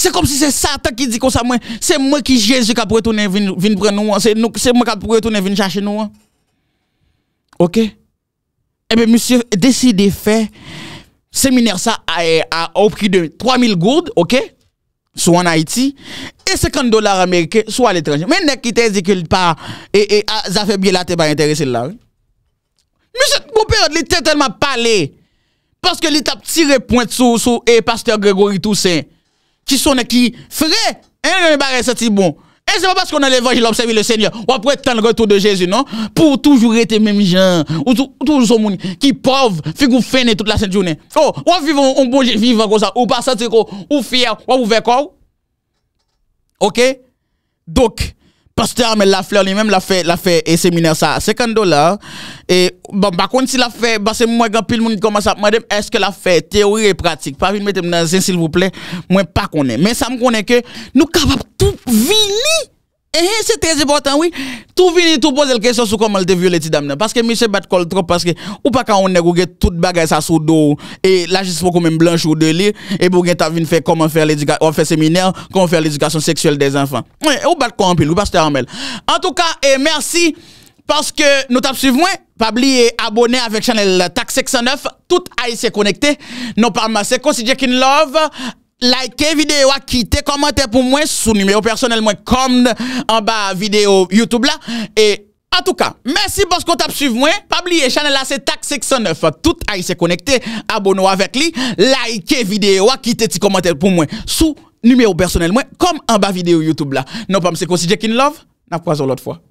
Se kom si se satan ki di konsa mwen, se mwen ki jezu kap wè toune vin pren nou an, se mwen kap wè toune vin chache nou an. Ok? Ebe, eh monsie, desi de fe, seminar sa a opri de 3000 gourd, ok? Ok? Sou an Haiti, e 50 dolar Amerike, sou an l'étranger. Men nek ki te zikil pa, e, e a zafè bie la te ba interese l la. Mè chèt goupè yot li te telman pa le, paske li tap tire point sou, sou e Pasteur Gregory Toussaint, ki sou nek ki fre, en yon barè se ti bon. Et eh, c'est pas parce qu'on a l'évangile, observé le Seigneur, on après le retour de Jésus, non? Pour toujours être les mêmes gens, ou toujours gens qui pauvre, faire fainé toute la journée. Oh, on vivre un bon vivre comme ça, ou pas sentir ou fier, ou ouvert quoi? OK? Donc, Basta mè la fleur li mèm la fè, la fè e seminer sa, sekando la. E, ba konti la fè, ba se mwen gampil mouni koman sa, mwen dem, eske la fè, teori e pratik. Pa vi metem nan zin sil vouple, mwen pa konen. Men sa m konen ke, nou kabap tou vili. Eh, eh, c'est très important, oui. Tout vini, tout pose le question sou comment l'était vu les petites dames, non. Parce que, monsieur, batte-colle trop, parce que, ou pas quand on est ou guet tout bagay sa sous-doux, et l'âge, c'est pas comme un blanche ou deux-lits, et bou guet, t'as vini faire comment faire l'éducation, on fait séminaire, comment faire l'éducation sexuelle des enfants. Oui, ou batte-colle un pile, ou batte-colle un mêle. En tout cas, eh, merci, parce que, nous t'absuivons, Pabli est abonné avec chanel TacSex9, tout aïs est connecté, non pas m' Like videyo, akite komante pou mwen, sou numeo personel mwen, kom an ba videyo Youtube la. E an tou ka, mersi pwosko tap suiv mwen, pabliye chanel la se tak 609, tout a y se konekte, abono avek li. Like videyo, akite ti komante pou mwen, sou numeo personel mwen, kom an ba videyo Youtube la. Non pa mse kosi, Jack in love, na pwazo lot fwa.